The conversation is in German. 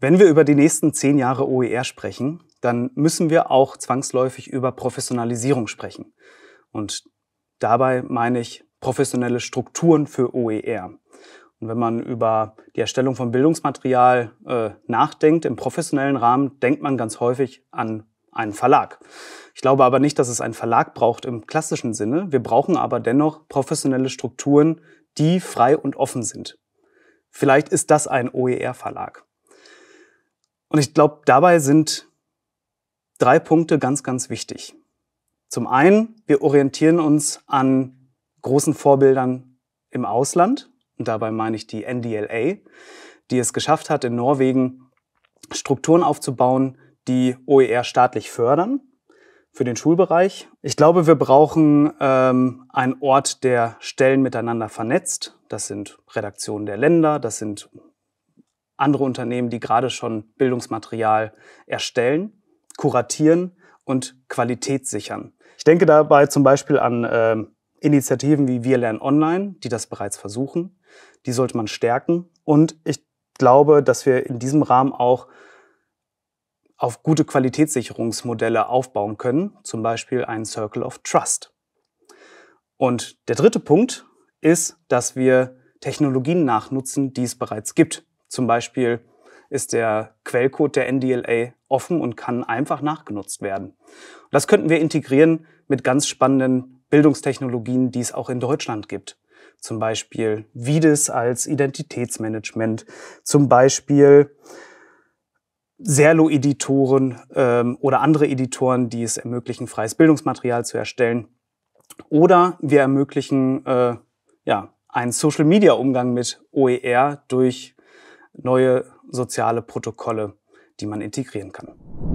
Wenn wir über die nächsten zehn Jahre OER sprechen, dann müssen wir auch zwangsläufig über Professionalisierung sprechen. Und dabei meine ich professionelle Strukturen für OER. Und wenn man über die Erstellung von Bildungsmaterial äh, nachdenkt im professionellen Rahmen, denkt man ganz häufig an einen Verlag. Ich glaube aber nicht, dass es einen Verlag braucht im klassischen Sinne. Wir brauchen aber dennoch professionelle Strukturen, die frei und offen sind. Vielleicht ist das ein OER-Verlag. Und ich glaube, dabei sind drei Punkte ganz, ganz wichtig. Zum einen, wir orientieren uns an großen Vorbildern im Ausland. Und dabei meine ich die NDLA, die es geschafft hat, in Norwegen Strukturen aufzubauen, die OER staatlich fördern für den Schulbereich. Ich glaube, wir brauchen ähm, einen Ort, der Stellen miteinander vernetzt. Das sind Redaktionen der Länder, das sind andere Unternehmen, die gerade schon Bildungsmaterial erstellen, kuratieren und Qualität sichern. Ich denke dabei zum Beispiel an äh, Initiativen wie Wir lernen online, die das bereits versuchen. Die sollte man stärken. Und ich glaube, dass wir in diesem Rahmen auch auf gute Qualitätssicherungsmodelle aufbauen können, zum Beispiel einen Circle of Trust. Und der dritte Punkt ist, dass wir Technologien nachnutzen, die es bereits gibt. Zum Beispiel ist der Quellcode der NDLA offen und kann einfach nachgenutzt werden. das könnten wir integrieren mit ganz spannenden Bildungstechnologien, die es auch in Deutschland gibt. Zum Beispiel Vides als Identitätsmanagement, zum Beispiel Serlo-Editoren ähm, oder andere Editoren, die es ermöglichen, freies Bildungsmaterial zu erstellen. Oder wir ermöglichen äh, ja, einen Social-Media-Umgang mit OER durch neue soziale Protokolle, die man integrieren kann.